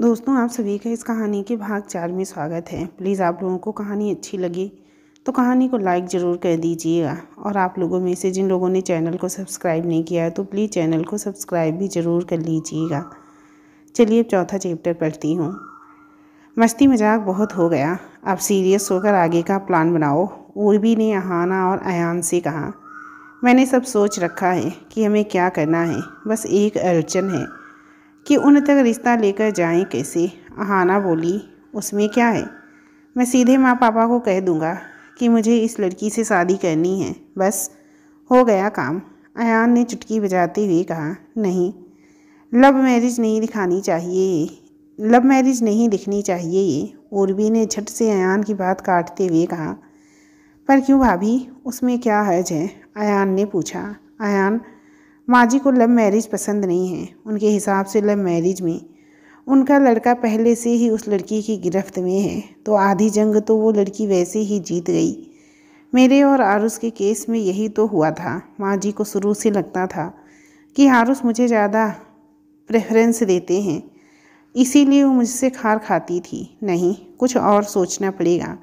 दोस्तों आप सभी का इस कहानी के भाग चार में स्वागत है प्लीज़ आप लोगों को कहानी अच्छी लगी तो कहानी को लाइक ज़रूर कर दीजिएगा और आप लोगों में से जिन लोगों ने चैनल को सब्सक्राइब नहीं किया है तो प्लीज़ चैनल को सब्सक्राइब भी ज़रूर कर लीजिएगा चलिए अब चौथा चैप्टर पढ़ती हूँ मस्ती मजाक बहुत हो गया अब सीरियस होकर आगे का प्लान बनाओ उर्वी ने अहाना और अयान से कहा मैंने सब सोच रखा है कि हमें क्या करना है बस एक अड़चन है कि उन तक रिश्ता लेकर जाएं कैसे आहाना बोली उसमें क्या है मैं सीधे माँ पापा को कह दूँगा कि मुझे इस लड़की से शादी करनी है बस हो गया काम अयान ने चुटकी बजाते हुए कहा नहीं लव मैरिज नहीं दिखानी चाहिए ये लव मैरिज नहीं दिखनी चाहिए ये उर्वी ने झट से अयान की बात काटते हुए कहा पर क्यों भाभी उसमें क्या हर्ज है अयान ने पूछा अयान माँ जी को लव मैरिज पसंद नहीं है उनके हिसाब से लव मैरिज में उनका लड़का पहले से ही उस लड़की की गिरफ्त में है तो आधी जंग तो वो लड़की वैसे ही जीत गई मेरे और आरुष के केस में यही तो हुआ था माँ जी को शुरू से लगता था कि आरुष मुझे ज़्यादा प्रेफरेंस देते हैं इसीलिए वो मुझसे खार खाती थी नहीं कुछ और सोचना पड़ेगा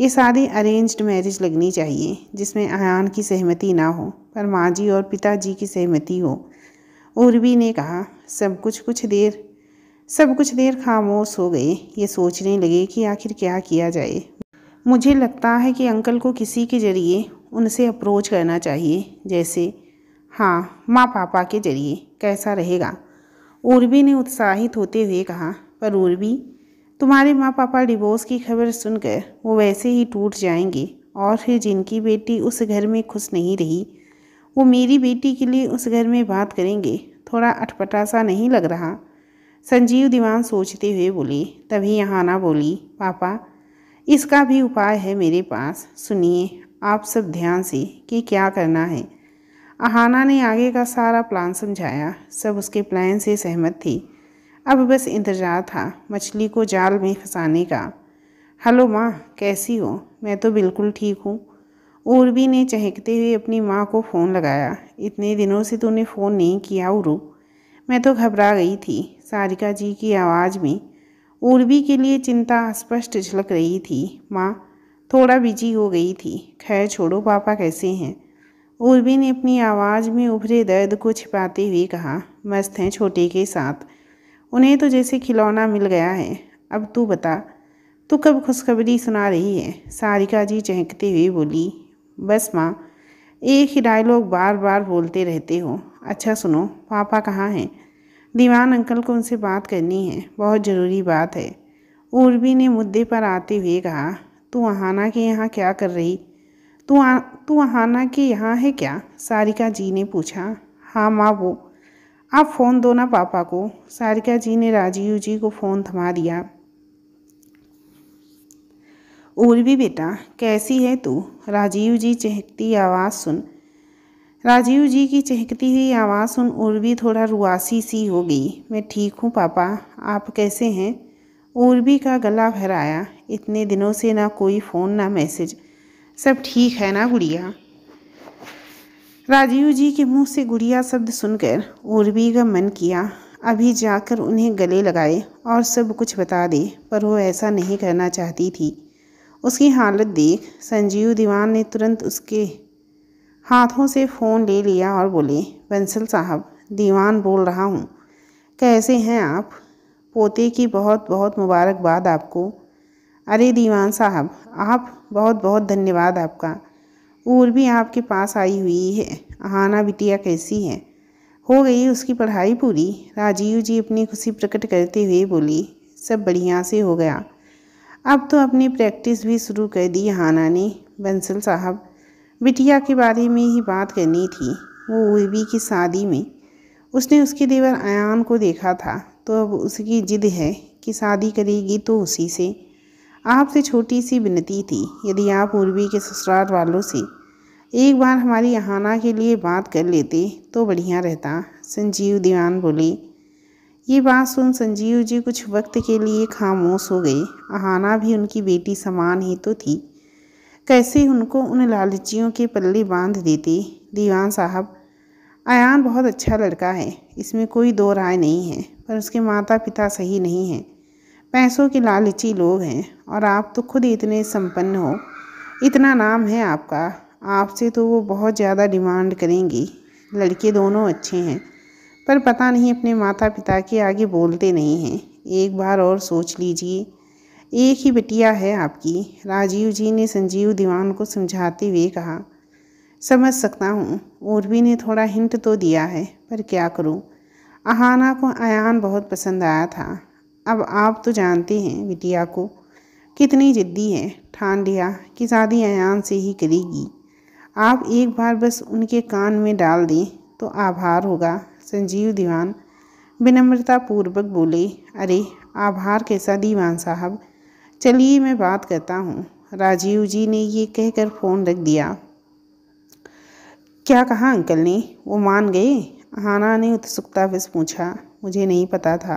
ये शादी अरेंज्ड मैरिज लगनी चाहिए जिसमें आयान की सहमति ना हो पर माँ जी और पिताजी की सहमति हो उर्वी ने कहा सब कुछ कुछ देर सब कुछ देर खामोश हो गए ये सोचने लगे कि आखिर क्या किया जाए मुझे लगता है कि अंकल को किसी के ज़रिए उनसे अप्रोच करना चाहिए जैसे हाँ माँ पापा के ज़रिए कैसा रहेगा उर्वी ने उत्साहित होते हुए कहा पर उर्वी तुम्हारे माँ पापा डिवोर्स की खबर सुनकर वो वैसे ही टूट जाएंगे और फिर जिनकी बेटी उस घर में खुश नहीं रही वो मेरी बेटी के लिए उस घर में बात करेंगे थोड़ा अटपटा सा नहीं लग रहा संजीव दीवान सोचते हुए बोले तभी यहाँ ना बोली पापा इसका भी उपाय है मेरे पास सुनिए आप सब ध्यान से कि क्या करना है अहाना ने आगे का सारा प्लान समझाया सब उसके प्लान से सहमत थी अब बस इंतज़ार था मछली को जाल में फंसाने का हेलो माँ कैसी हो मैं तो बिल्कुल ठीक हूँ उर्वी ने चहकते हुए अपनी माँ को फ़ोन लगाया इतने दिनों से तूने फ़ोन नहीं किया उरु मैं तो घबरा गई थी सारिका जी की आवाज़ में उर्वी के लिए चिंता स्पष्ट झलक रही थी माँ थोड़ा बिजी हो गई थी खैर छोड़ो पापा कैसे हैं उर्वी ने अपनी आवाज़ में उभरे दर्द को छिपाते हुए कहा मस्त हैं छोटे के साथ उन्हें तो जैसे खिलौना मिल गया है अब तू बता तू कब खुशखबरी सुना रही है सारिका जी चहकते हुए बोली बस माँ एक ही डायलॉग बार बार बोलते रहते हो अच्छा सुनो पापा कहाँ हैं दीवान अंकल को उनसे बात करनी है बहुत ज़रूरी बात है उर्वी ने मुद्दे पर आते हुए कहा तू अहाना के यहाँ क्या कर रही तू तू अहाना के यहाँ है क्या सारिका जी ने पूछा हाँ माँ वो आप फ़ोन दो ना पापा को सारिका जी ने राजीव जी को फ़ोन थमा दिया उर्वी बेटा कैसी है तू राजीव जी चहकती आवाज़ सुन राजीव जी की चहकती हुई आवाज़ सुन उर्वी थोड़ा रुआसी सी हो गई मैं ठीक हूँ पापा आप कैसे हैं उर्वी का गला भर आया इतने दिनों से ना कोई फ़ोन ना मैसेज सब ठीक है ना गुड़िया राजीव जी के मुंह से गुड़िया शब्द सुनकर उर्वी का मन किया अभी जाकर उन्हें गले लगाए और सब कुछ बता दे पर वो ऐसा नहीं करना चाहती थी उसकी हालत देख संजीव दीवान ने तुरंत उसके हाथों से फ़ोन ले लिया और बोले बंसल साहब दीवान बोल रहा हूँ कैसे हैं आप पोते की बहुत बहुत मुबारकबाद आपको अरे दीवान साहब आप बहुत बहुत धन्यवाद आपका और भी आपके पास आई हुई है आहाना बिटिया कैसी है हो गई उसकी पढ़ाई पूरी राजीव जी अपनी खुशी प्रकट करते हुए बोली सब बढ़िया से हो गया अब तो अपनी प्रैक्टिस भी शुरू कर दी हाना ने बंसल साहब बिटिया के बारे में ही बात करनी थी वो उर्वी की शादी में उसने उसके देवर आयान को देखा था तो अब उसकी जिद है कि शादी करेगी तो उसी से आपसे छोटी सी विनती थी यदि आप उर्वी के ससुराल वालों से एक बार हमारी अहाना के लिए बात कर लेते तो बढ़िया रहता संजीव दीवान बोले ये बात सुन संजीव जी कुछ वक्त के लिए खामोश हो गए आहाना भी उनकी बेटी समान ही तो थी कैसे उनको उन लालचियों के पल्ले बांध देते दीवान साहब आयान बहुत अच्छा लड़का है इसमें कोई दो राय नहीं है पर उसके माता पिता सही नहीं हैं पैसों के लालची लोग हैं और आप तो खुद इतने संपन्न हो इतना नाम है आपका आपसे तो वो बहुत ज़्यादा डिमांड करेंगी लड़के दोनों अच्छे हैं पर पता नहीं अपने माता पिता के आगे बोलते नहीं हैं एक बार और सोच लीजिए एक ही बिटिया है आपकी राजीव जी ने संजीव दीवान को समझाते हुए कहा समझ सकता हूँ उर्वी ने थोड़ा हिंट तो दिया है पर क्या करूँ आहाना को अयान बहुत पसंद आया था अब आप तो जानते हैं बिटिया को कितनी ज़िद्दी है ठान लिया कि शादी अयान से ही करेगी आप एक बार बस उनके कान में डाल दें तो आभार होगा संजीव दीवान विनम्रतापूर्वक बोले अरे आभार कैसा दीवान साहब चलिए मैं बात करता हूँ राजीव जी ने ये कहकर फ़ोन रख दिया क्या कहा अंकल ने वो मान गए हाना ने उत्सुकता से पूछा मुझे नहीं पता था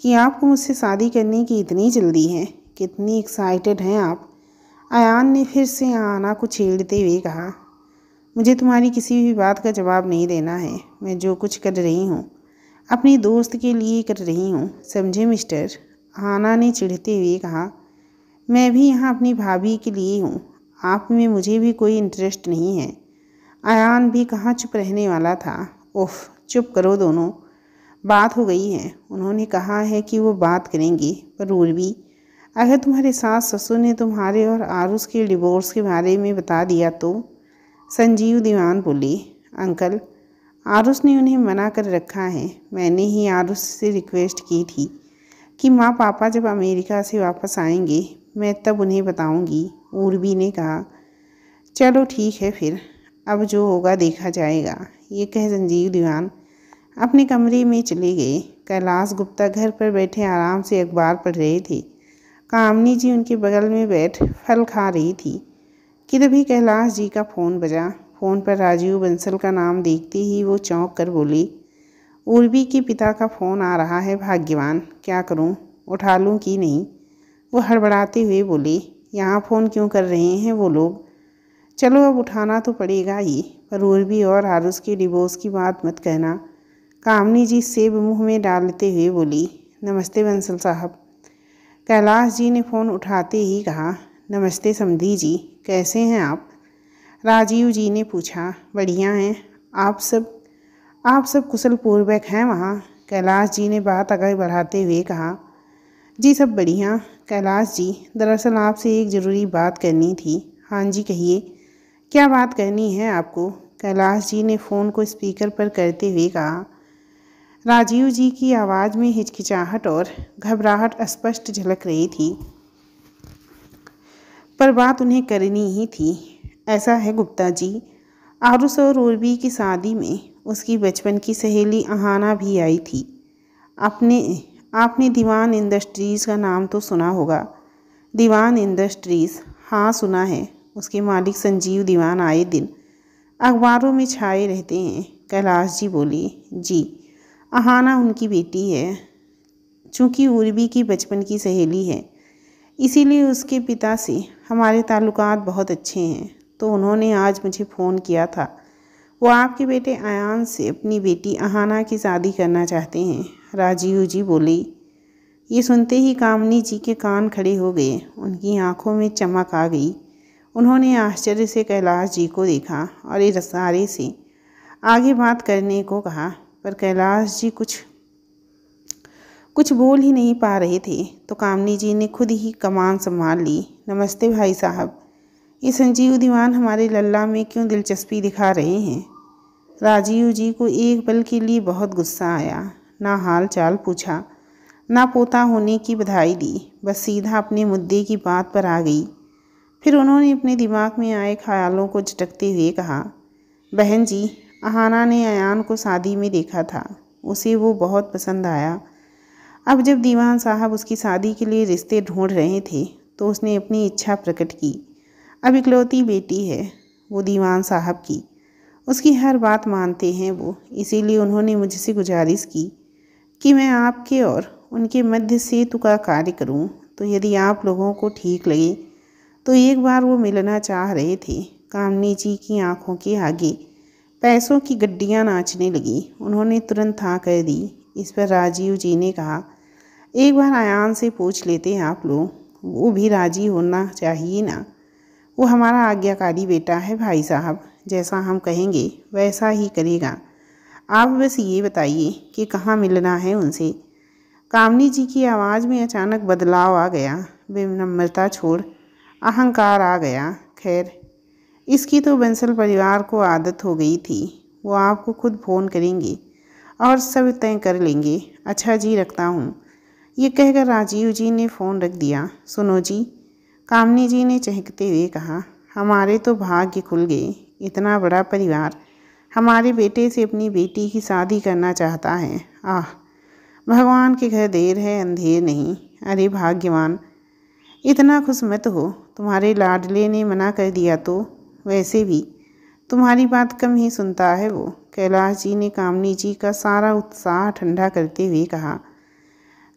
कि आपको मुझसे शादी करने की इतनी जल्दी है कितनी एक्साइटेड हैं आप अयान ने फिर से आना को छेड़ते हुए कहा मुझे तुम्हारी किसी भी बात का जवाब नहीं देना है मैं जो कुछ कर रही हूँ अपने दोस्त के लिए कर रही हूँ समझे मिस्टर आना ने चिढ़ते हुए कहा मैं भी यहाँ अपनी भाभी के लिए हूँ आप में मुझे भी कोई इंटरेस्ट नहीं है आयान भी कहाँ चुप रहने वाला था उफ चुप करो दोनों बात हो गई है उन्होंने कहा है कि वो बात करेंगे पर उर्वी अगर तुम्हारे सास ससुर ने तुम्हारे और आरुष के डिवोर्स के बारे में बता दिया तो संजीव दीवान बोली अंकल आरुष ने उन्हें मना कर रखा है मैंने ही आरुष से रिक्वेस्ट की थी कि माँ पापा जब अमेरिका से वापस आएंगे मैं तब उन्हें बताऊंगी उर्वी ने कहा चलो ठीक है फिर अब जो होगा देखा जाएगा ये कह संजीव दीवान अपने कमरे में चले गए कैलाश गुप्ता घर पर बैठे आराम से अखबार पढ़ रहे थे कामनी जी उनके बगल में बैठ फल खा रही थी कि तभी कैलाश जी का फ़ोन बजा फ़ोन पर राजीव बंसल का नाम देखते ही वो चौंक कर बोली उर्वी के पिता का फ़ोन आ रहा है भाग्यवान क्या करूं उठा लूं कि नहीं वो हड़बड़ाते हुए बोली यहाँ फ़ोन क्यों कर रहे हैं वो लोग चलो अब उठाना तो पड़ेगा ही पर उर्वी और आरुष के डिवोर्स की बात मत कहना कामनी जी सेब मुँह में डालते हुए बोली नमस्ते बंसल साहब कैलाश जी ने फ़ोन उठाते ही कहा नमस्ते समधी जी कैसे हैं आप राजीव जी ने पूछा बढ़िया हैं आप सब आप सब कुशल पूर्वक हैं वहाँ कैलाश जी ने बात आगे बढ़ाते हुए कहा जी सब बढ़िया कैलाश जी दरअसल आपसे एक ज़रूरी बात करनी थी हाँ जी कहिए क्या बात करनी है आपको कैलाश जी ने फ़ोन को स्पीकर पर करते हुए कहा राजीव जी की आवाज़ में हिचकिचाहट और घबराहट स्पष्ट झलक रही थी पर बात उन्हें करनी ही थी ऐसा है गुप्ता जी आरुष और उर्वी की शादी में उसकी बचपन की सहेली अहाना भी आई थी अपने आपने दीवान इंडस्ट्रीज़ का नाम तो सुना होगा दीवान इंडस्ट्रीज़ हाँ सुना है उसके मालिक संजीव दीवान आए दिन अखबारों में छाए रहते हैं कैलाश जी बोली जी अहाना उनकी बेटी है चूँकि उर्वी की बचपन की सहेली है इसीलिए उसके पिता से हमारे ताल्लुकात बहुत अच्छे हैं तो उन्होंने आज मुझे फ़ोन किया था वो आपके बेटे आयान से अपनी बेटी अहाना की शादी करना चाहते हैं राजीव जी बोली ये सुनते ही कामनी जी के कान खड़े हो गए उनकी आंखों में चमक आ गई उन्होंने आश्चर्य से कैलाश जी को देखा और इशारे से आगे बात करने को कहा पर कैलाश जी कुछ कुछ बोल ही नहीं पा रहे थे तो कामनी जी ने खुद ही कमान संभाल ली नमस्ते भाई साहब ये संजीव दीवान हमारे लल्ला में क्यों दिलचस्पी दिखा रहे हैं राजीव जी को एक पल के लिए बहुत गुस्सा आया ना हाल चाल पूछा ना पोता होने की बधाई दी बस सीधा अपने मुद्दे की बात पर आ गई फिर उन्होंने अपने दिमाग में आए ख्यालों को झटकते हुए कहा बहन जी अहाना ने अन को शादी में देखा था उसे वो बहुत पसंद आया अब जब दीवान साहब उसकी शादी के लिए रिश्ते ढूंढ रहे थे तो उसने अपनी इच्छा प्रकट की अब इकलौती बेटी है वो दीवान साहब की उसकी हर बात मानते हैं वो इसीलिए उन्होंने मुझसे गुजारिश की कि मैं आपके और उनके मध्य सेतु का कार्य करूं तो यदि आप लोगों को ठीक लगे तो एक बार वो मिलना चाह रहे थे कामनी जी की आंखों के आगे पैसों की गड्डियां नाचने लगी उन्होंने तुरंत हाँ कह दी इस पर राजीव जी ने कहा एक बार आयान से पूछ लेते हैं आप लोग वो भी राजी होना चाहिए ना वो हमारा आज्ञाकारी बेटा है भाई साहब जैसा हम कहेंगे वैसा ही करेगा आप बस ये बताइए कि कहाँ मिलना है उनसे कामनी जी की आवाज़ में अचानक बदलाव आ गया विनम्रता छोड़ अहंकार आ गया खैर इसकी तो बंसल परिवार को आदत हो गई थी वो आपको खुद फ़ोन करेंगे और सब तय कर लेंगे अच्छा जी रखता हूँ ये कहकर राजीव जी ने फ़ोन रख दिया सुनो जी कामनी जी ने चहकते हुए कहा हमारे तो भाग्य खुल गए इतना बड़ा परिवार हमारे बेटे से अपनी बेटी की शादी करना चाहता है आह भगवान के घर देर है अंधेर नहीं अरे भाग्यवान इतना खुश मत हो तुम्हारे लाडले ने मना कर दिया तो वैसे भी तुम्हारी बात कम ही सुनता है वो कैलाश जी ने कामनी जी का सारा उत्साह ठंडा करते हुए कहा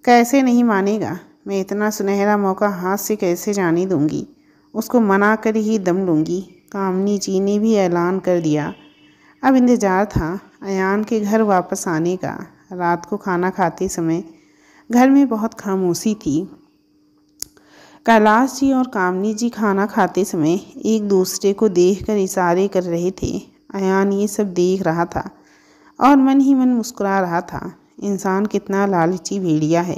कैसे नहीं मानेगा मैं इतना सुनहरा मौका हाथ से कैसे जाने दूंगी उसको मना कर ही दम लूँगी कामनी जी ने भी ऐलान कर दिया अब इंतज़ार था अयान के घर वापस आने का रात को खाना खाते समय घर में बहुत खामोशी थी कैलाश जी और कामनी जी खाना खाते समय एक दूसरे को देखकर इशारे कर रहे थे अन ये सब देख रहा था और मन ही मन मुस्कुरा रहा था इंसान कितना लालची भेड़िया है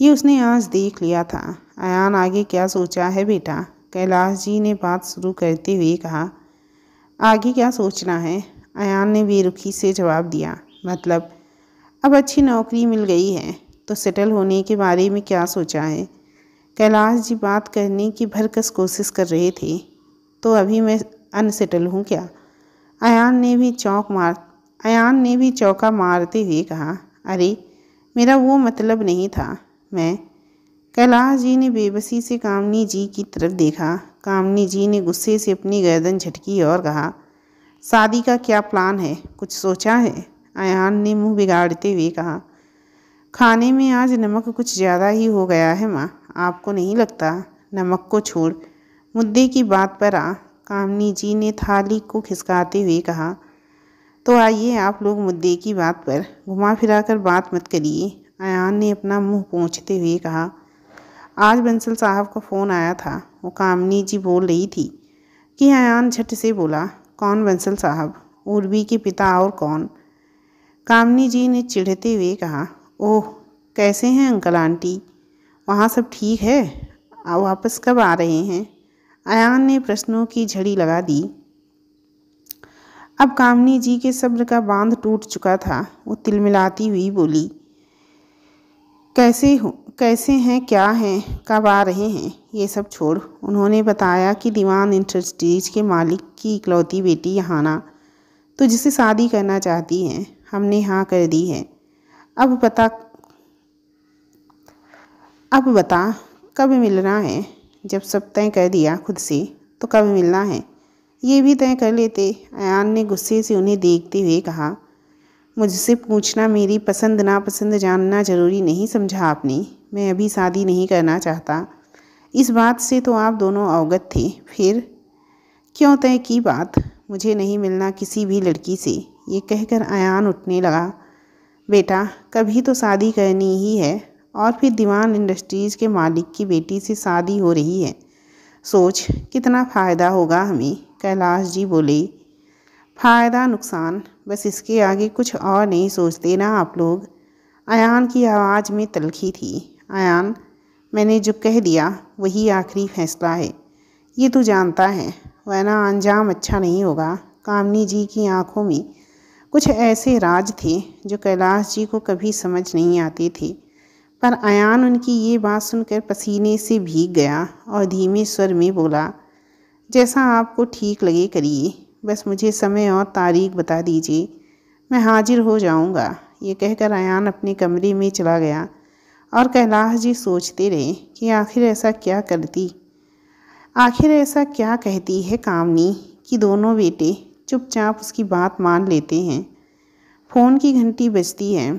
ये उसने आज देख लिया था अन आगे क्या सोचा है बेटा कैलाश जी ने बात शुरू करते हुए कहा आगे क्या सोचना है अन ने बेरुखी से जवाब दिया मतलब अब अच्छी नौकरी मिल गई है तो सेटल होने के बारे में क्या सोचा है कैलाश जी बात करने की भरकस कोशिश कर रहे थे तो अभी मैं अनसेटल हूँ क्या अयान ने भी चौंक मार अयान ने भी चौका मारते हुए कहा अरे मेरा वो मतलब नहीं था मैं कैलाश जी ने बेबसी से कामनी जी की तरफ देखा कामनी जी ने गुस्से से अपनी गर्दन झटकी और कहा शादी का क्या प्लान है कुछ सोचा है अयान ने मुंह बिगाड़ते हुए कहा खाने में आज नमक कुछ ज़्यादा ही हो गया है माँ आपको नहीं लगता नमक को छोड़ मुद्दे की बात पर आ कामनी जी ने थाली को खिसकाते हुए कहा तो आइए आप लोग मुद्दे की बात पर घुमा फिरा कर बात मत करिए अयान ने अपना मुंह पहुँचते हुए कहा आज बंसल साहब का फ़ोन आया था वो कामनी जी बोल रही थी कि अयान झट से बोला कौन बंसल साहब उर्वी के पिता और कौन कामनी जी ने चिढ़ते हुए कहा ओह कैसे हैं अंकल आंटी वहाँ सब ठीक है वापस कब आ रहे हैं अयान ने प्रश्नों की झड़ी लगा दी अब कामनी जी के सब्र का बांध टूट चुका था वो तिलमिलाती हुई बोली कैसे हो कैसे हैं क्या हैं कब आ रहे हैं ये सब छोड़ उन्होंने बताया कि दीवान इंडस्ट्रीज के मालिक की इकलौती बेटी यहाना तो जिसे शादी करना चाहती हैं हमने हाँ कर दी है अब पता अब बता कब मिलना है जब सब तय कर दिया खुद से तो कब मिलना है ये भी तय कर लेते अन ने गुस्से से उन्हें देखते हुए कहा मुझसे पूछना मेरी पसंद नापसंद जानना ज़रूरी नहीं समझा आपने मैं अभी शादी नहीं करना चाहता इस बात से तो आप दोनों अवगत थे फिर क्यों तय की बात मुझे नहीं मिलना किसी भी लड़की से ये कहकर अन उठने लगा बेटा कभी तो शादी करनी ही है और फिर दीवान इंडस्ट्रीज़ के मालिक की बेटी से शादी हो रही है सोच कितना फ़ायदा होगा हमें कैलाश जी बोले फ़ायदा नुकसान बस इसके आगे कुछ और नहीं सोचते ना आप लोग अन की आवाज़ में तलखी थी अन मैंने जो कह दिया वही आखिरी फैसला है ये तो जानता है वरना अंजाम अच्छा नहीं होगा कामनी जी की आंखों में कुछ ऐसे राज थे जो कैलाश जी को कभी समझ नहीं आते थे पर अयान उनकी ये बात सुनकर पसीने से भीग गया और धीमे स्वर में बोला जैसा आपको ठीक लगे करिए बस मुझे समय और तारीख बता दीजिए मैं हाजिर हो जाऊंगा ये कहकर अयान अपने कमरे में चला गया और कैलाश जी सोचते रहे कि आखिर ऐसा क्या करती आखिर ऐसा क्या कहती है कामनी कि दोनों बेटे चुपचाप उसकी बात मान लेते हैं फ़ोन की घंटी बजती है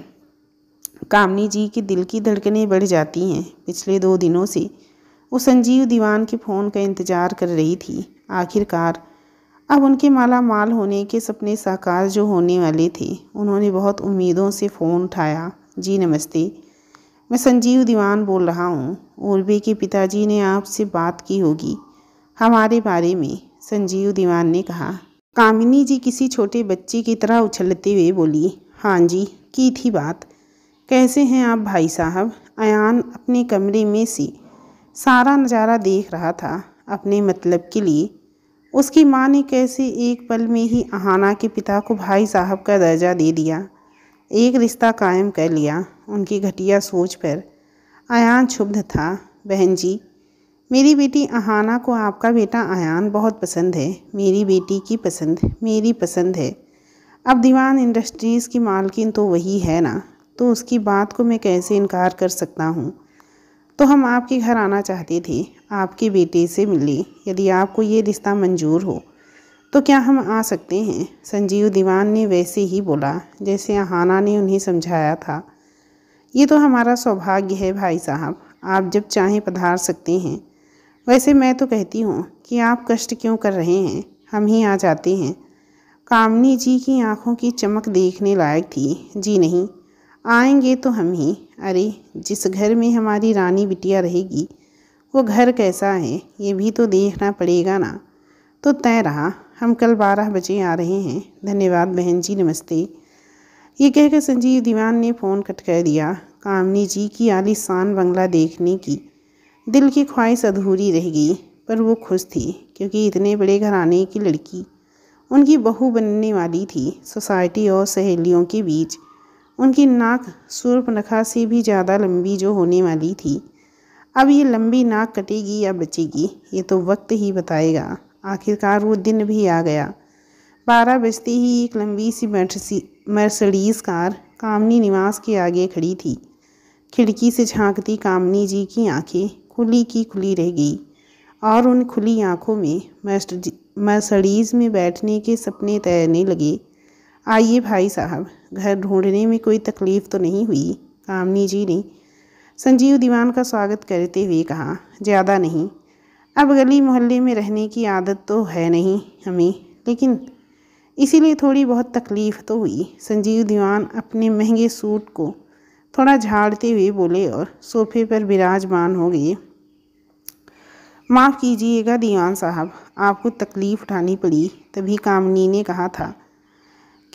कामनी जी के दिल की धड़कनें बढ़ जाती हैं पिछले दो दिनों से वो संजीव दीवान के फ़ोन का इंतज़ार कर रही थी आखिरकार अब उनके माला माल होने के सपने साकार जो होने वाले थे उन्होंने बहुत उम्मीदों से फ़ोन उठाया जी नमस्ते मैं संजीव दीवान बोल रहा हूँ उर्वे के पिताजी ने आपसे बात की होगी हमारे बारे में संजीव दीवान ने कहा कामिनी जी किसी छोटे बच्चे की तरह उछलते हुए बोली हाँ जी की थी बात कैसे हैं आप भाई साहब अयान अपने कमरे में से सारा नज़ारा देख रहा था अपने मतलब के लिए उसकी माँ ने कैसे एक पल में ही अहाना के पिता को भाई साहब का दर्जा दे दिया एक रिश्ता कायम कर लिया उनकी घटिया सोच पर अयान क्षुब्ध था बहन जी मेरी बेटी अहाना को आपका बेटा अयान बहुत पसंद है मेरी बेटी की पसंद मेरी पसंद है अब दीवान इंडस्ट्रीज़ की मालकिन तो वही है ना तो उसकी बात को मैं कैसे इनकार कर सकता हूँ तो हम आपके घर आना चाहते थे आपके बेटे से मिली यदि आपको ये रिश्ता मंजूर हो तो क्या हम आ सकते हैं संजीव दीवान ने वैसे ही बोला जैसे आहाना ने उन्हें समझाया था ये तो हमारा सौभाग्य है भाई साहब आप जब चाहें पधार सकते हैं वैसे मैं तो कहती हूँ कि आप कष्ट क्यों कर रहे हैं हम ही आ जाते हैं कामनी जी की आंखों की चमक देखने लायक थी जी नहीं आएंगे तो हम ही अरे जिस घर में हमारी रानी बिटिया रहेगी वो घर कैसा है ये भी तो देखना पड़ेगा ना तो तय रहा हम कल बारह बजे आ रहे हैं धन्यवाद बहन जी नमस्ते ये कहकर संजीव दीवान ने फ़ोन कट कर दिया कामनी जी की आलीशान बंगला देखने की दिल की ख्वाहिश अधूरी रह गई पर वो खुश थी क्योंकि इतने बड़े घराने की लड़की उनकी बहू बनने वाली थी सोसाइटी और सहेलियों के बीच उनकी नाक सूर्प नखा से भी ज़्यादा लंबी जो होने वाली थी अब ये लंबी नाक कटेगी या बचेगी ये तो वक्त ही बताएगा आखिरकार वो दिन भी आ गया बारह बजते ही एक लंबी सी मर्सडीज़ कार कामनी निवास के आगे खड़ी थी खिड़की से झांकती कामनी जी की आंखें खुली की खुली रह गई और उन खुली आंखों में मर्सडीज़ में बैठने के सपने तैरने लगे आइए भाई साहब घर ढूंढने में कोई तकलीफ़ तो नहीं हुई कामनी जी ने संजीव दीवान का स्वागत करते हुए कहा ज़्यादा नहीं अब गली मोहल्ले में रहने की आदत तो है नहीं हमें लेकिन इसीलिए थोड़ी बहुत तकलीफ़ तो हुई संजीव दीवान अपने महंगे सूट को थोड़ा झाड़ते हुए बोले और सोफे पर विराजमान हो गए माफ़ कीजिएगा दीवान साहब आपको तकलीफ़ उठानी पड़ी तभी कामनी ने कहा था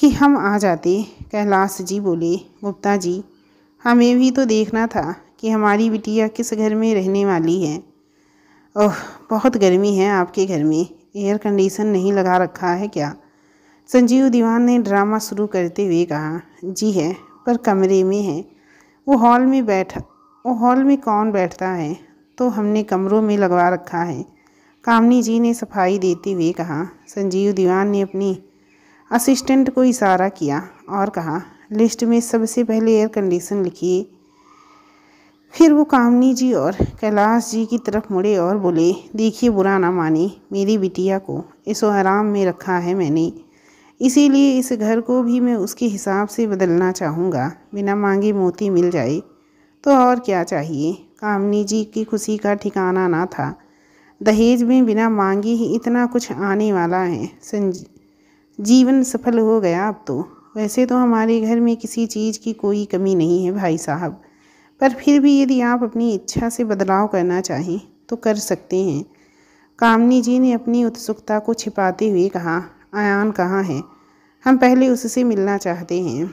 कि हम आ जाते कैलाश जी बोले गुप्ता जी हमें भी तो देखना था कि हमारी बिटिया किस घर में रहने वाली है ओह बहुत गर्मी है आपके घर में एयर कंडीशन नहीं लगा रखा है क्या संजीव दीवान ने ड्रामा शुरू करते हुए कहा जी है पर कमरे में है वो हॉल में बैठा वो हॉल में कौन बैठता है तो हमने कमरों में लगवा रखा है कामनी जी ने सफाई देते हुए कहा संजीव दीवान ने अपनी असिस्टेंट को इशारा किया और कहा लिस्ट में सबसे पहले एयर कंडीशन लिखिए फिर वो कामनी जी और कैलाश जी की तरफ मुड़े और बोले देखिए बुरा ना माने मेरी बिटिया को इस आराम में रखा है मैंने इसीलिए इस घर को भी मैं उसके हिसाब से बदलना चाहूँगा बिना मांगे मोती मिल जाए तो और क्या चाहिए कामनी जी की खुशी का ठिकाना ना था दहेज में बिना मांगे ही इतना कुछ आने वाला है जीवन सफल हो गया अब तो वैसे तो हमारे घर में किसी चीज़ की कोई कमी नहीं है भाई साहब पर फिर भी यदि आप अपनी इच्छा से बदलाव करना चाहें तो कर सकते हैं कामनी जी ने अपनी उत्सुकता को छिपाते हुए कहा आयान कहाँ है हम पहले उससे मिलना चाहते हैं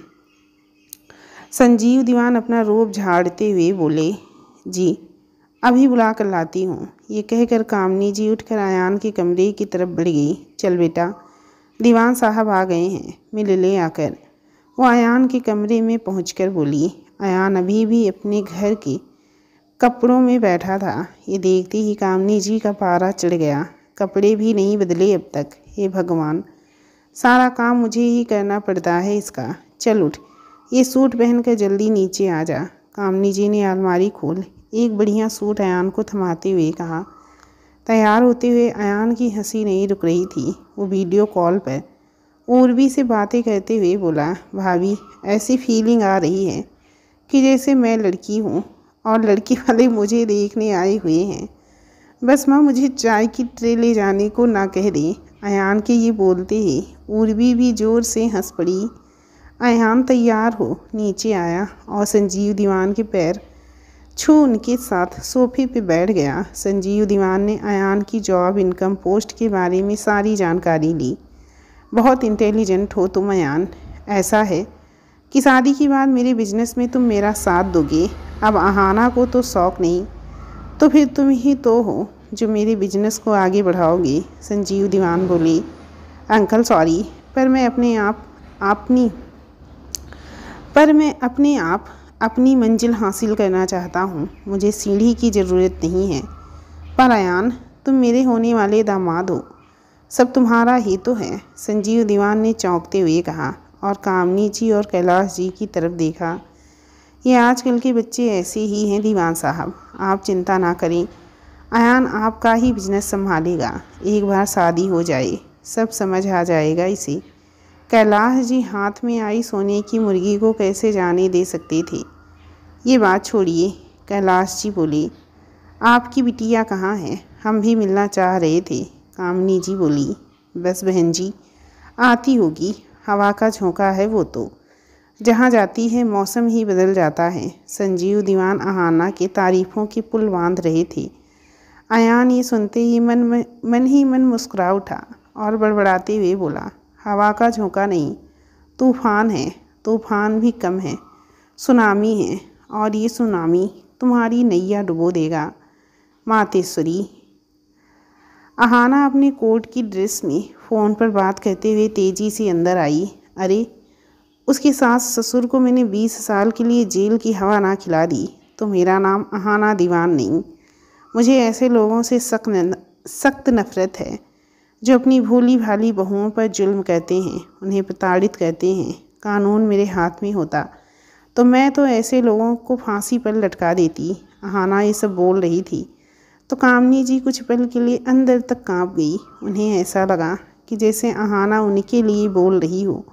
संजीव दीवान अपना रोब झाड़ते हुए बोले जी अभी बुला कर लाती हूँ ये कहकर कामनी जी उठकर आयान के कमरे की तरफ बढ़ गई चल बेटा दीवान साहब आ गए हैं मिल ले आकर वो आयान के कमरे में पहुँच बोली आयान अभी भी अपने घर की कपड़ों में बैठा था ये देखते ही कामनी जी का पारा चढ़ गया कपड़े भी नहीं बदले अब तक हे भगवान सारा काम मुझे ही करना पड़ता है इसका चल उठ ये सूट पहनकर जल्दी नीचे आ जा कामनी जी ने अलमारी खोल एक बढ़िया सूट अन को थमाते हुए कहा तैयार होते हुए अन की हंसी नहीं रुक रही थी वो वीडियो कॉल पर उर्वी से बातें करते हुए बोला भाभी ऐसी फीलिंग आ रही है कि जैसे मैं लड़की हूँ और लड़की वाले मुझे देखने आए हुए हैं बस माँ मुझे चाय की ट्रे ले जाने को ना कह दे अन के ये बोलते ही उर्वी भी ज़ोर से हंस पड़ी अन तैयार हो नीचे आया और संजीव दीवान के पैर छू उनके साथ सोफे पे बैठ गया संजीव दीवान ने अयान की जॉब इनकम पोस्ट के बारे में सारी जानकारी ली बहुत इंटेलिजेंट हो तुम अयान ऐसा है कि शादी के बाद मेरे बिजनेस में तुम मेरा साथ दोगे अब आहाना को तो शौक नहीं तो फिर तुम ही तो हो जो मेरे बिजनेस को आगे बढ़ाओगे संजीव दीवान बोले अंकल सॉरी पर मैं अपने आप अपनी पर मैं अपने आप अपनी मंजिल हासिल करना चाहता हूँ मुझे सीढ़ी की ज़रूरत नहीं है पर आयान तुम मेरे होने वाले दामाद हो सब तुम्हारा ही तो है संजीव दीवान ने चौंकते हुए कहा और कामनी जी और कैलाश जी की तरफ देखा ये आजकल के बच्चे ऐसे ही हैं दीवान साहब आप चिंता ना करें आयान आपका ही बिजनेस संभालेगा एक बार शादी हो जाए सब समझ आ जाएगा इसे कैलाश जी हाथ में आई सोने की मुर्गी को कैसे जाने दे सकते थे ये बात छोड़िए कैलाश जी बोली आपकी बिटिया कहाँ है हम भी मिलना चाह रहे थे कामनी जी बोली बस बहन जी आती होगी हवा का झोंका है वो तो जहाँ जाती है मौसम ही बदल जाता है संजीव दीवान आहाना के तारीफ़ों की पुल बांध रहे थे अन ये सुनते ही मन मन ही मन मुस्कुरा उठा और बड़बड़ाते हुए बोला हवा का झोंका नहीं तूफान है तूफान भी कम है सुनामी है और ये सुनामी तुम्हारी नैया डुबो देगा मातेश्वरी अहाना अपने कोट की ड्रेस में फ़ोन पर बात करते हुए तेज़ी से अंदर आई अरे उसके सास ससुर को मैंने बीस साल के लिए जेल की हवा ना खिला दी तो मेरा नाम अहाना दीवान नहीं मुझे ऐसे लोगों से सख्त सख्त नफरत है जो अपनी भोली भाली बहुओं पर जुल्म कहते हैं उन्हें प्रताड़ित कहते हैं कानून मेरे हाथ में होता तो मैं तो ऐसे लोगों को फांसी पर लटका देती आहाना ये सब बोल रही थी तो कामनी जी कुछ पल के लिए अंदर तक कांप गई उन्हें ऐसा लगा कि जैसे आहाना उनके लिए बोल रही हो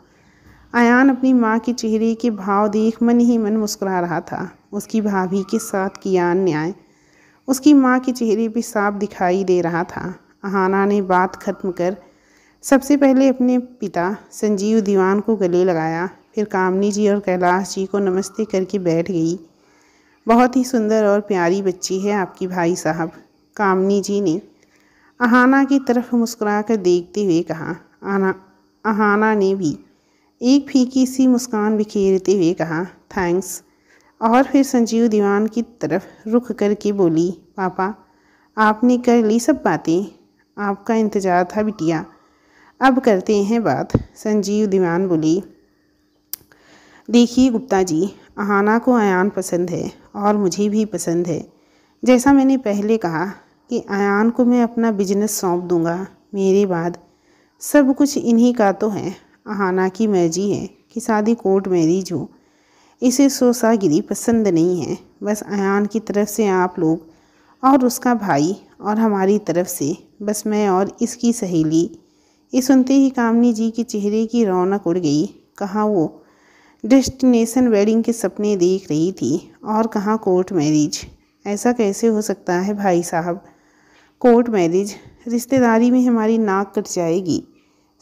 आयान अपनी माँ के चेहरे के भाव देख मन ही मन मुस्कुरा रहा था उसकी भाभी के साथ किया अन्याय उसकी माँ के चेहरे पर साफ दिखाई दे रहा था हाना ने बात खत्म कर सबसे पहले अपने पिता संजीव दीवान को गले लगाया फिर कामनी जी और कैलाश जी को नमस्ते करके बैठ गई बहुत ही सुंदर और प्यारी बच्ची है आपकी भाई साहब कामनी जी ने अहाना की तरफ मुस्कुराकर देखते हुए कहा आना अहाना ने भी एक फीकी सी मुस्कान बिखेरते हुए कहा थैंक्स और फिर संजीव दीवान की तरफ रुख करके बोली पापा आपने कर ली सब बातें आपका इंतज़ार था बिटिया अब करते हैं बात संजीव दीवान बोली देखिए गुप्ता जी आहाना को आयान पसंद है और मुझे भी पसंद है जैसा मैंने पहले कहा कि अयान को मैं अपना बिजनेस सौंप दूंगा मेरे बाद सब कुछ इन्हीं का तो है आहाना की मर्जी है कि शादी कोर्ट मैरिज हो इसे सोसागिरी पसंद नहीं है बस अन की तरफ से आप लोग और उसका भाई और हमारी तरफ से बस मैं और इसकी सहेली ये सुनते ही कामनी जी के चेहरे की रौनक उड़ गई कहाँ वो डेस्टिनेशन वेडिंग के सपने देख रही थी और कहाँ कोर्ट मैरिज ऐसा कैसे हो सकता है भाई साहब कोर्ट मैरिज रिश्तेदारी में हमारी नाक कट जाएगी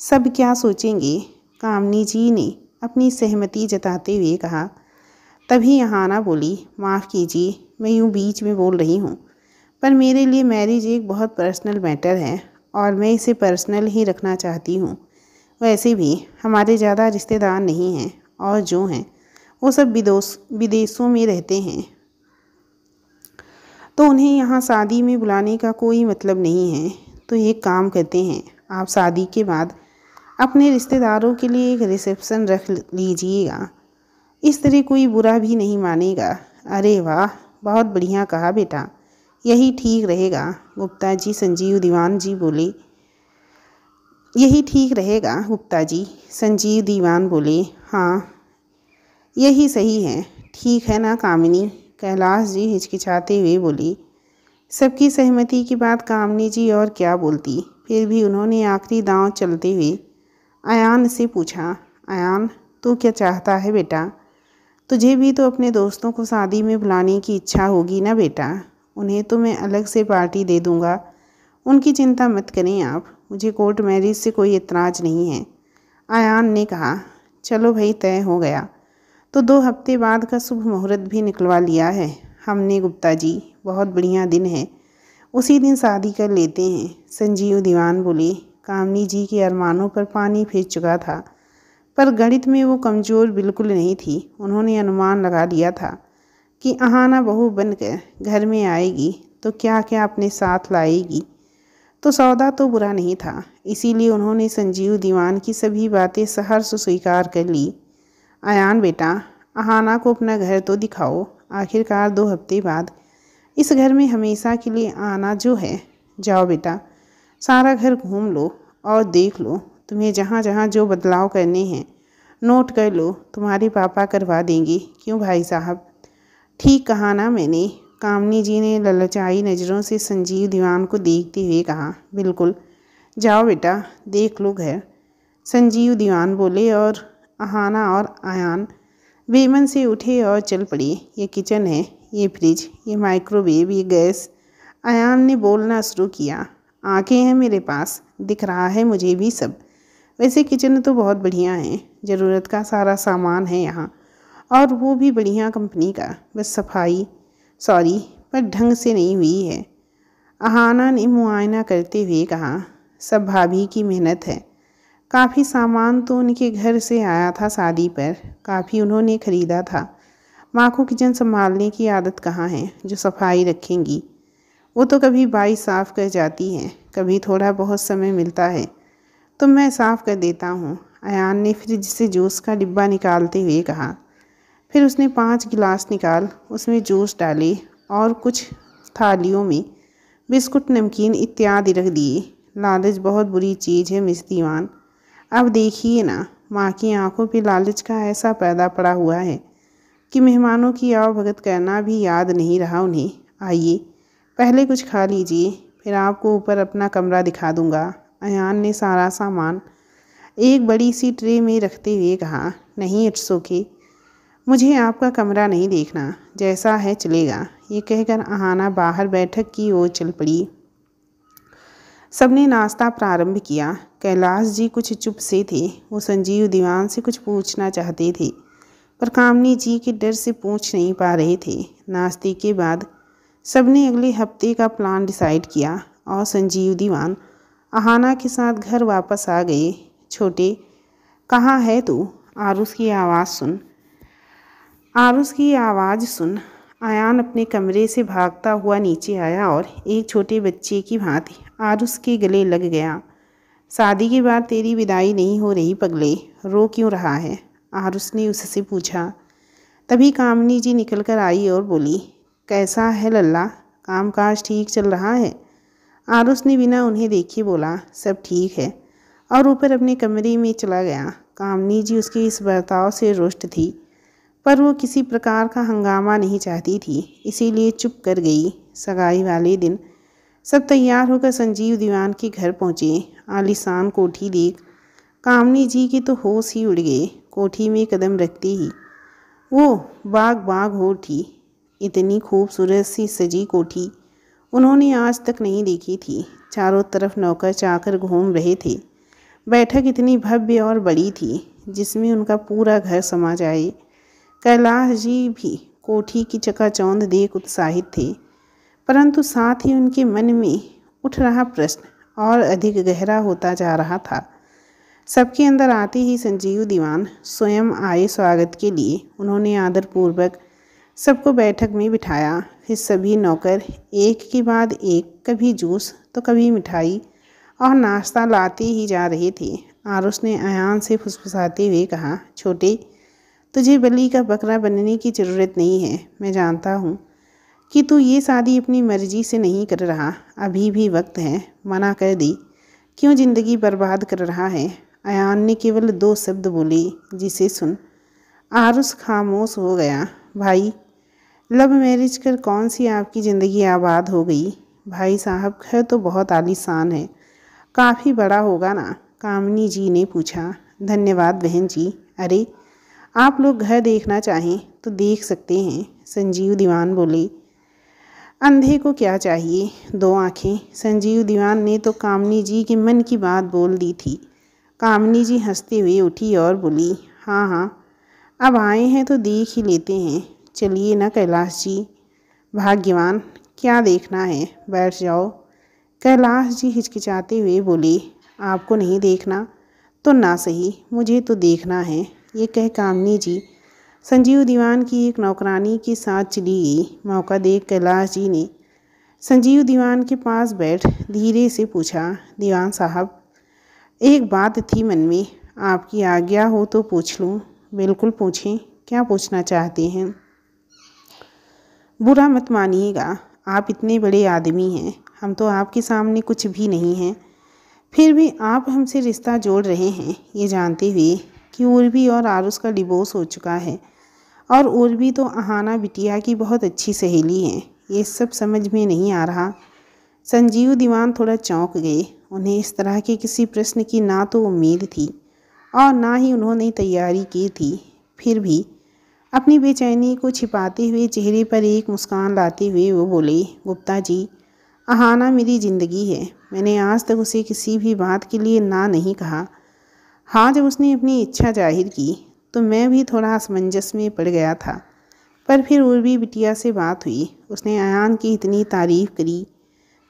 सब क्या सोचेंगे कामनी जी ने अपनी सहमति जताते हुए कहा तभी यहाँ आना बोली माफ़ कीजिए मैं यूँ बीच में बोल रही हूँ पर मेरे लिए मैरिज एक बहुत पर्सनल मैटर है और मैं इसे पर्सनल ही रखना चाहती हूँ वैसे भी हमारे ज़्यादा रिश्तेदार नहीं हैं और जो हैं वो सब विदोस विदेशों में रहते हैं तो उन्हें यहाँ शादी में बुलाने का कोई मतलब नहीं है तो ये काम करते हैं आप शादी के बाद अपने रिश्तेदारों के लिए एक रिसेप्शन रख लीजिएगा इस तरह कोई बुरा भी नहीं मानेगा अरे वाह बहुत बढ़िया कहा बेटा यही ठीक रहेगा गुप्ता जी संजीव दीवान जी बोले यही ठीक रहेगा गुप्ता जी संजीव दीवान बोले हाँ यही सही है ठीक है ना कामिनी कैलाश जी हिचकिचाते हुए बोली सबकी सहमति की बात कामनी जी और क्या बोलती फिर भी उन्होंने आखिरी दांव चलते हुए अयान से पूछा अयान तू क्या चाहता है बेटा तुझे भी तो अपने दोस्तों को शादी में बुलाने की इच्छा होगी ना बेटा उन्हें तो मैं अलग से पार्टी दे दूँगा उनकी चिंता मत करें आप मुझे कोर्ट मैरिज से कोई इतराज़ नहीं है आयान ने कहा चलो भाई तय हो गया तो दो हफ्ते बाद का शुभ मुहूर्त भी निकलवा लिया है हमने गुप्ता जी बहुत बढ़िया दिन है उसी दिन शादी कर लेते हैं संजीव दीवान बोले कामनी जी के अरमानों पर पानी फेंक चुका था पर गणित में वो कमज़ोर बिल्कुल नहीं थी उन्होंने अनुमान लगा लिया था कि आहाना बहू बनकर घर में आएगी तो क्या क्या अपने साथ लाएगी तो सौदा तो बुरा नहीं था इसीलिए उन्होंने संजीव दीवान की सभी बातें सहर्ष स्वीकार कर ली आयान बेटा आहाना को अपना घर तो दिखाओ आखिरकार दो हफ्ते बाद इस घर में हमेशा के लिए आना जो है जाओ बेटा सारा घर घूम लो और देख लो तुम्हें जहाँ जहाँ जो बदलाव करने हैं नोट कर लो तुम्हारे पापा करवा देंगे क्यों भाई साहब ठीक कहा ना मैंने कामनी जी ने ललचाई नज़रों से संजीव दीवान को देखते हुए कहा बिल्कुल जाओ बेटा देख लो घर संजीव दीवान बोले और आहाना और आयान बेमन से उठे और चल पड़े ये किचन है ये फ्रिज ये माइक्रोवेव ये गैस आयान ने बोलना शुरू किया आंखें हैं मेरे पास दिख रहा है मुझे भी सब वैसे किचन तो बहुत बढ़िया है ज़रूरत का सारा सामान है यहाँ और वो भी बढ़िया कंपनी का बस सफाई सॉरी पर ढंग से नहीं हुई है अहाना ने मुआयना करते हुए कहा सब भाभी की मेहनत है काफ़ी सामान तो उनके घर से आया था शादी पर काफ़ी उन्होंने ख़रीदा था माँ को किचन संभालने की आदत कहाँ है जो सफाई रखेंगी वो तो कभी बाई साफ़ कर जाती है कभी थोड़ा बहुत समय मिलता है तो मैं साफ़ कर देता हूँ अयान ने फ्रिज से जूस का डिब्बा निकालते हुए कहा फिर उसने पांच गिलास निकाल उसमें जूस डाले और कुछ थालियों में बिस्कुट नमकीन इत्यादि रख दिए लालच बहुत बुरी चीज़ है मिस दीवान अब देखिए ना माँ की आंखों पे लालच का ऐसा पैदा पड़ा हुआ है कि मेहमानों की आवभगत करना भी याद नहीं रहा उन्हें आइए पहले कुछ खा लीजिए फिर आपको ऊपर अपना कमरा दिखा दूंगा अयान ने सारा सामान एक बड़ी सी ट्रे में रखते हुए कहा नहीं इट्स ओके okay. मुझे आपका कमरा नहीं देखना जैसा है चलेगा ये कहकर आहाना बाहर बैठक की ओर चल पड़ी सबने नाश्ता प्रारंभ किया कैलाश जी कुछ चुप से थे वो संजीव दीवान से कुछ पूछना चाहते थे पर कामनी जी के डर से पूछ नहीं पा रहे थे नाश्ते के बाद सबने अगले हफ्ते का प्लान डिसाइड किया और संजीव दीवान आहाना के साथ घर वापस आ गए छोटे कहाँ है तू आरुष की आवाज़ सुन आरुष की आवाज़ सुन आयान अपने कमरे से भागता हुआ नीचे आया और एक छोटे बच्चे की भांति आरुष के गले लग गया शादी के बाद तेरी विदाई नहीं हो रही पगले रो क्यों रहा है आरुष ने उससे पूछा तभी कामनी जी निकल कर आई और बोली कैसा है लल्ला काम काज ठीक चल रहा है आरुष ने बिना उन्हें देखे बोला सब ठीक है और ऊपर अपने कमरे में चला गया कामनी जी उसके इस बर्ताव से रुष्ट थी पर वो किसी प्रकार का हंगामा नहीं चाहती थी इसीलिए चुप कर गई सगाई वाले दिन सब तैयार होकर संजीव दीवान के घर पहुँचे आलिशान कोठी देख कामनी जी की तो होश ही उड़ गए कोठी में कदम रखती ही वो बाग बाग हो उठी इतनी खूबसूरत सी सजी कोठी उन्होंने आज तक नहीं देखी थी चारों तरफ नौकर चाकर घूम रहे थे बैठक इतनी भव्य और बड़ी थी जिसमें उनका पूरा घर समा जाए कैलाश जी भी कोठी की चकाचौंध देख उत्साहित थे परंतु साथ ही उनके मन में उठ रहा प्रश्न और अधिक गहरा होता जा रहा था सबके अंदर आते ही संजीव दीवान स्वयं आए स्वागत के लिए उन्होंने आदरपूर्वक सबको बैठक में बिठाया फिर सभी नौकर एक के बाद एक कभी जूस तो कभी मिठाई और नाश्ता लाते ही जा रहे थे आरुष ने आयान से फुसफुसाते हुए कहा छोटे तुझे बलि का बकरा बनने की ज़रूरत नहीं है मैं जानता हूँ कि तू ये शादी अपनी मर्जी से नहीं कर रहा अभी भी वक्त है मना कर दी क्यों ज़िंदगी बर्बाद कर रहा है अयान ने केवल दो शब्द बोले जिसे सुन आरुस खामोश हो गया भाई लव मैरिज कर कौन सी आपकी ज़िंदगी आबाद हो गई भाई साहब घर तो बहुत आलीशान है काफ़ी बड़ा होगा ना कामनी जी ने पूछा धन्यवाद बहन जी अरे आप लोग घर देखना चाहें तो देख सकते हैं संजीव दीवान बोले अंधे को क्या चाहिए दो आंखें संजीव दीवान ने तो कामनी जी के मन की बात बोल दी थी कामनी जी हंसते हुए उठी और बोली हाँ हाँ अब आए हैं तो देख ही लेते हैं चलिए ना कैलाश जी भाग्यवान क्या देखना है बैठ जाओ कैलाश जी हिचकिचाते हुए बोले आपको नहीं देखना तो ना सही मुझे तो देखना है ये कह कामनी जी संजीव दीवान की एक नौकरानी के साथ चली गई मौका देख कैलाश जी ने संजीव दीवान के पास बैठ धीरे से पूछा दीवान साहब एक बात थी मन में आपकी आज्ञा हो तो पूछ लूँ बिल्कुल पूछें क्या पूछना चाहते हैं बुरा मत मानिएगा आप इतने बड़े आदमी हैं हम तो आपके सामने कुछ भी नहीं हैं फिर भी आप हमसे रिश्ता जोड़ रहे हैं ये जानते हुए कि उर्वी और आरुष का डिवोर्स हो चुका है और उर्वी तो अहाना बिटिया की बहुत अच्छी सहेली है ये सब समझ में नहीं आ रहा संजीव दीवान थोड़ा चौंक गए उन्हें इस तरह के किसी प्रश्न की ना तो उम्मीद थी और ना ही उन्होंने तैयारी की थी फिर भी अपनी बेचैनी को छिपाते हुए चेहरे पर एक मुस्कान लाते हुए वो बोले गुप्ता जी अहाना मेरी ज़िंदगी है मैंने आज तक उसे किसी भी बात के लिए ना नहीं कहा हाँ जब उसने अपनी इच्छा जाहिर की तो मैं भी थोड़ा असमंजस में पड़ गया था पर फिर उर्वी बिटिया से बात हुई उसने आयान की इतनी तारीफ़ करी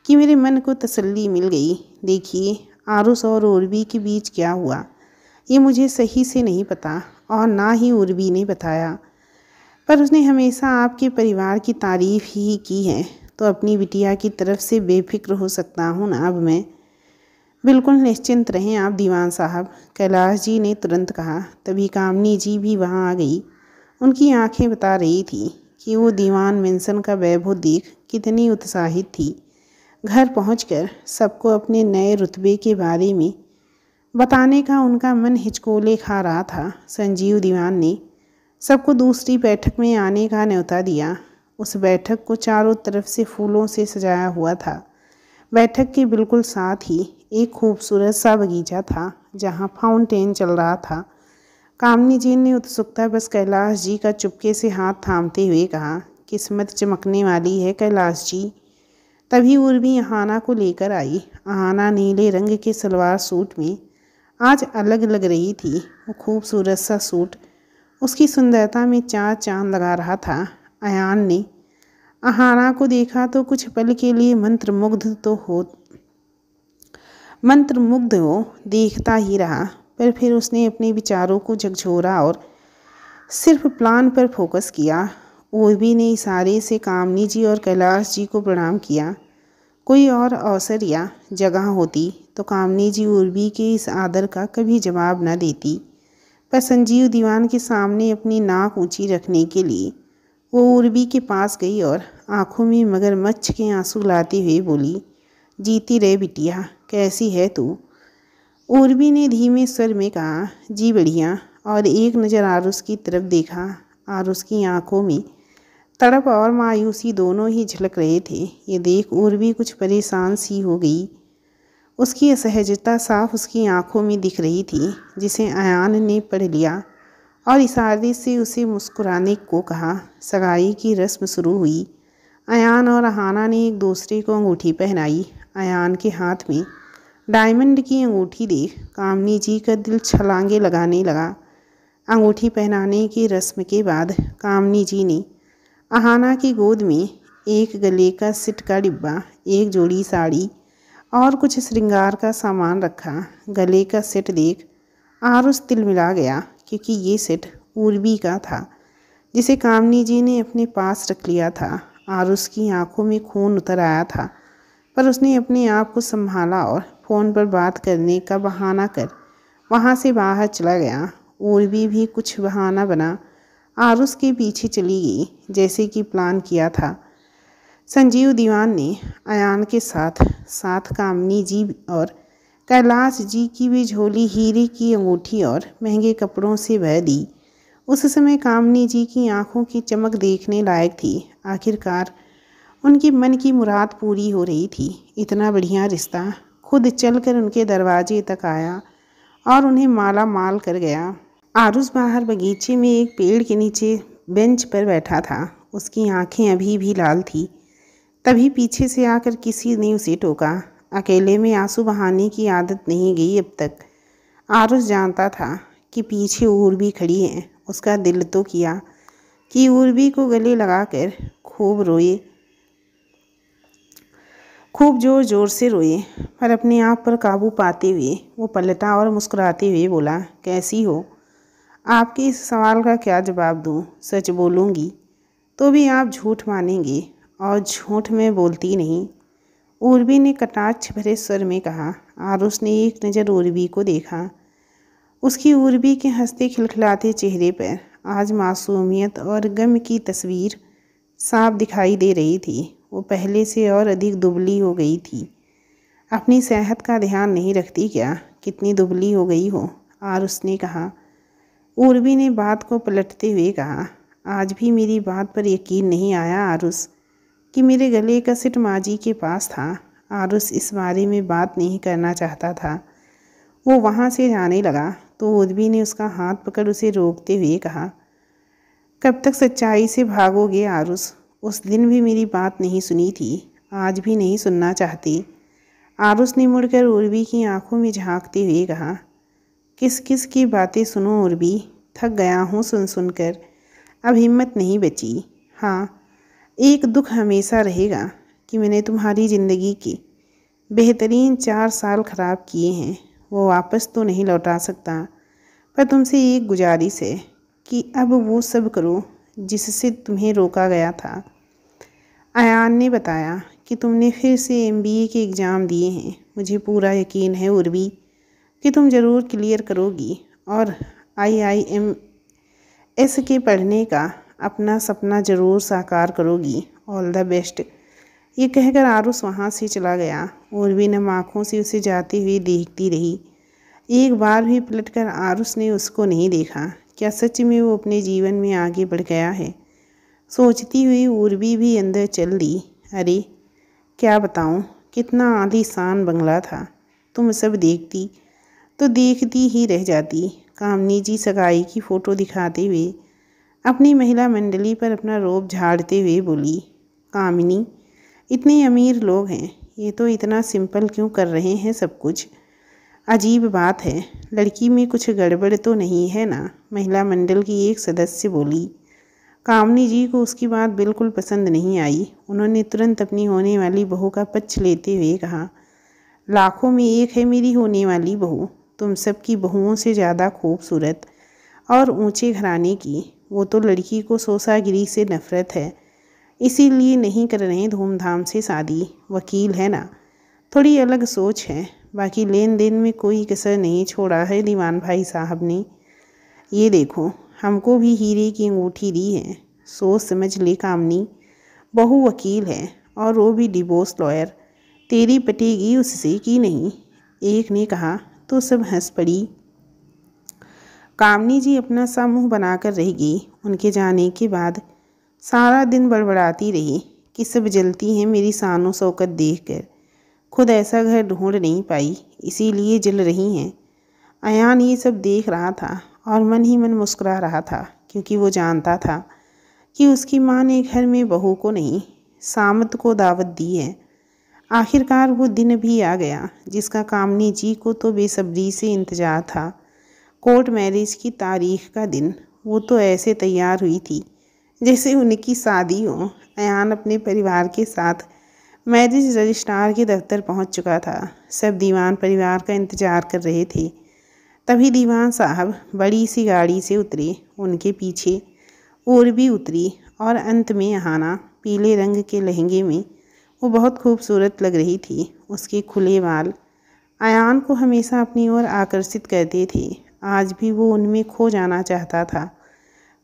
कि मेरे मन को तसल्ली मिल गई देखिए आरुस और उर्वी के बीच क्या हुआ ये मुझे सही से नहीं पता और ना ही उर्वी ने बताया पर उसने हमेशा आपके परिवार की तारीफ़ ही की है तो अपनी बिटिया की तरफ से बेफिक्र हो सकता हूँ ना अब मैं बिल्कुल निश्चिंत रहें आप दीवान साहब कैलाश जी ने तुरंत कहा तभी कामनी जी भी वहाँ आ गई उनकी आंखें बता रही थी कि वो दीवान मेंसन का वैभव देख कितनी उत्साहित थी घर पहुंचकर सबको अपने नए रुतबे के बारे में बताने का उनका मन हिचकोले खा रहा था संजीव दीवान ने सबको दूसरी बैठक में आने का न्यौता दिया उस बैठक को चारों तरफ से फूलों से सजाया हुआ था बैठक के बिल्कुल साथ ही एक खूबसूरत सा बगीचा था जहाँ फाउंटेन चल रहा था कामनी जी ने उत्सुकता बस कैलाश जी का चुपके से हाथ थामते हुए कहा किस्मत चमकने वाली है कैलाश जी तभी उर्वी अहाना को लेकर आई अहाना नीले रंग के सलवार सूट में आज अलग लग रही थी वो खूबसूरत सा सूट उसकी सुंदरता में चार चांद लगा रहा था अयान ने अहाना को देखा तो कुछ पल के लिए मंत्रमुग्ध तो हो मंत्रमुग्ध वो देखता ही रहा पर फिर उसने अपने विचारों को झकझोरा और सिर्फ प्लान पर फोकस किया ओरबी ने इशारे से कामनी जी और कैलाश जी को प्रणाम किया कोई और अवसर या जगह होती तो कामनी जी उर्वी के इस आदर का कभी जवाब न देती पर संजीव दीवान के सामने अपनी नाक ऊंची रखने के लिए वो उर्वी के पास गई और आंखों में मगरमच्छ के आंसू लाते हुए बोली जीती रहे बिटिया कैसी है तू उर्वी ने धीमे स्वर में कहा जी बढ़िया और एक नज़र आरुष की तरफ देखा आरुष की आंखों में तड़प और मायूसी दोनों ही झलक रहे थे ये देख उर्वी कुछ परेशान सी हो गई उसकी असहजता साफ उसकी आंखों में दिख रही थी जिसे अयान ने पढ़ लिया और इशारे से उसे मुस्कुराने को कहा सगाई की रस्म शुरू हुई अयान और अहाना ने एक दूसरे को अंगूठी पहनाई अयान के हाथ में डायमंड की अंगूठी देख कामनी जी का दिल छलांगे लगाने लगा अंगूठी पहनाने की रस्म के बाद कामनी जी ने अहाना की गोद में एक गले का सिटका का डिब्बा एक जोड़ी साड़ी और कुछ श्रृंगार का सामान रखा गले का सेट देख आरुस तिल मिला गया क्योंकि ये सेट उर्वी का था जिसे कामनी जी ने अपने पास रख लिया था आरुस की आंखों में खून उतर आया था पर उसने अपने आप को संभाला और फ़ोन पर बात करने का बहाना कर वहाँ से बाहर चला गया और भी कुछ बहाना बना आरुष के पीछे चली गई जैसे कि प्लान किया था संजीव दीवान ने अयान के साथ साथ कामनी जी और कैलाश जी की भी झोली हीरे की अंगूठी और महंगे कपड़ों से बह दी उस समय कामनी जी की आंखों की चमक देखने लायक थी आखिरकार उनकी मन की मुराद पूरी हो रही थी इतना बढ़िया रिश्ता खुद चलकर उनके दरवाजे तक आया और उन्हें माला माल कर गया आरुस बाहर बगीचे में एक पेड़ के नीचे बेंच पर बैठा था उसकी आंखें अभी भी लाल थी तभी पीछे से आकर किसी ने उसे टोका अकेले में आंसू बहाने की आदत नहीं गई अब तक आरुष जानता था कि पीछे उर्वी खड़ी है उसका दिल तो किया कि उर्वी को गले लगाकर खूब रोए खूब ज़ोर ज़ोर से रोए पर अपने आप पर काबू पाते हुए वो पलटा और मुस्कुराते हुए बोला कैसी हो आपके इस सवाल का क्या जवाब दूँ सच बोलूँगी तो भी आप झूठ मानेंगे और झूठ में बोलती नहीं उर्वी ने कटाक्ष भरे स्वर में कहा आरुष ने एक नज़र उर्वी को देखा उसकी उर्वी के हंसते खिलखिलाते चेहरे पर आज मासूमियत और गम की तस्वीर साफ दिखाई दे रही थी वो पहले से और अधिक दुबली हो गई थी अपनी सेहत का ध्यान नहीं रखती क्या कितनी दुबली हो गई हो और उसने कहा उर्वी ने बात को पलटते हुए कहा आज भी मेरी बात पर यकीन नहीं आया आरुस कि मेरे गले का सिट माजी के पास था आरुस इस बारे में बात नहीं करना चाहता था वो वहाँ से जाने लगा तो उर्वी ने उसका हाथ पकड़ उसे रोकते हुए कहा कब तक सच्चाई से भागोगे आरुस उस दिन भी मेरी बात नहीं सुनी थी आज भी नहीं सुनना चाहती आरुस ने मुड़कर उर्वी की आंखों में झांकते हुए कहा किस किस की बातें सुनो उर्वी थक गया हूँ सुन सुनकर अब हिम्मत नहीं बची हाँ एक दुख हमेशा रहेगा कि मैंने तुम्हारी ज़िंदगी की बेहतरीन चार साल ख़राब किए हैं वो वापस तो नहीं लौटा सकता पर तुमसे एक गुजारिश है कि अब वो सब करो जिससे तुम्हें रोका गया था अयान ने बताया कि तुमने फिर से एमबीए के एग्ज़ाम दिए हैं मुझे पूरा यकीन है उर्वी कि तुम ज़रूर क्लियर करोगी और आई आई एम एस के पढ़ने का अपना सपना ज़रूर साकार करोगी ऑल द बेस्ट ये कहकर आरुस वहाँ से चला गया उर्वी नम आँखों से उसे जाते हुए देखती रही एक बार भी पलटकर आरुस ने उसको नहीं देखा क्या सच में वो अपने जीवन में आगे बढ़ गया है सोचती हुई उर्वी भी अंदर चल दी अरे क्या बताऊँ कितना आलीशान बंगला था तुम सब देखती तो देखती ही रह जाती कामनी जी सगाई की फ़ोटो दिखाते हुए अपनी महिला मंडली पर अपना रोब झाड़ते हुए बोली कामिनी इतने अमीर लोग हैं ये तो इतना सिंपल क्यों कर रहे हैं सब कुछ अजीब बात है लड़की में कुछ गड़बड़ तो नहीं है ना महिला मंडल की एक सदस्य बोली कामनी जी को उसकी बात बिल्कुल पसंद नहीं आई उन्होंने तुरंत अपनी होने वाली बहू का पक्ष लेते हुए कहा लाखों में एक है मेरी होने वाली बहू तुम सबकी बहुओं से ज़्यादा खूबसूरत और ऊंचे घराने की वो तो लड़की को सोसागिरी से नफरत है इसीलिए नहीं कर रहे धूमधाम से शादी वकील है ना थोड़ी अलग सोच है बाकी लेन देन में कोई कसर नहीं छोड़ा है दीवान भाई साहब ने ये देखो हमको भी हीरे की अंगूठी दी है सोच समझ ले कामनी बहु वकील है और वो भी डिवोर्स लॉयर तेरी पटेगी उससे कि नहीं एक ने कहा तो सब हंस पड़ी कामनी जी अपना सा मुँह बनाकर रह गई उनके जाने के बाद सारा दिन बड़बड़ाती रही कि सब जलती हैं मेरी सानों शौकत देख कर खुद ऐसा घर ढूंढ नहीं पाई इसीलिए जल रही हैं अयान ये सब देख रहा था और मन ही मन मुस्कुरा रहा था क्योंकि वो जानता था कि उसकी माँ ने घर में बहू को नहीं सामत को दावत दी है आखिरकार वो दिन भी आ गया जिसका कामनी जी को तो बेसब्री से इंतज़ार था कोर्ट मैरिज की तारीख का दिन वो तो ऐसे तैयार हुई थी जैसे उनकी शादी हो अन अपने परिवार के साथ मैरिज रजिस्ट्रार के दफ्तर पहुंच चुका था सब दीवान परिवार का इंतज़ार कर रहे थे तभी दीवान साहब बड़ी सी गाड़ी से उतरे उनके पीछे और भी उतरी और अंत में हाना पीले रंग के लहंगे में वो बहुत खूबसूरत लग रही थी उसके खुले बाल आयान को हमेशा अपनी ओर आकर्षित करते थे आज भी वो उनमें खो जाना चाहता था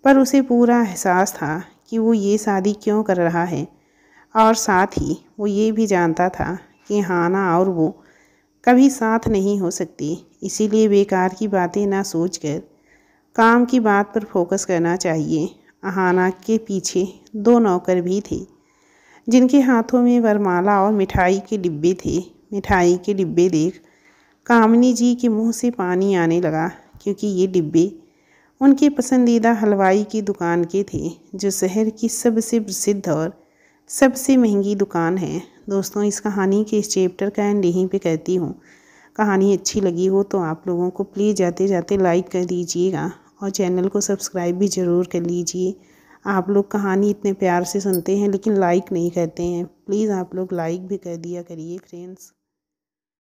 पर उसे पूरा एहसास था कि वो ये शादी क्यों कर रहा है और साथ ही वो ये भी जानता था कि हाना और वो कभी साथ नहीं हो सकती इसीलिए बेकार की बातें ना सोचकर काम की बात पर फोकस करना चाहिए अहाना के पीछे दो नौकर भी थे जिनके हाथों में वरमाला और मिठाई के डिब्बे थे मिठाई के डिब्बे देख कामनी जी के मुंह से पानी आने लगा क्योंकि ये डिब्बे उनके पसंदीदा हलवाई की दुकान के थे जो शहर की सबसे प्रसिद्ध और सबसे महंगी दुकान है दोस्तों इस कहानी के इस चैप्टर का एंड यहीं पे कहती हूँ कहानी अच्छी लगी हो तो आप लोगों को प्लीज़ जाते जाते लाइक कर दीजिएगा और चैनल को सब्सक्राइब भी ज़रूर कर लीजिए आप लोग कहानी इतने प्यार से सुनते हैं लेकिन लाइक नहीं करते हैं प्लीज़ आप लोग लाइक भी कर दिया करिए फ्रेंड्स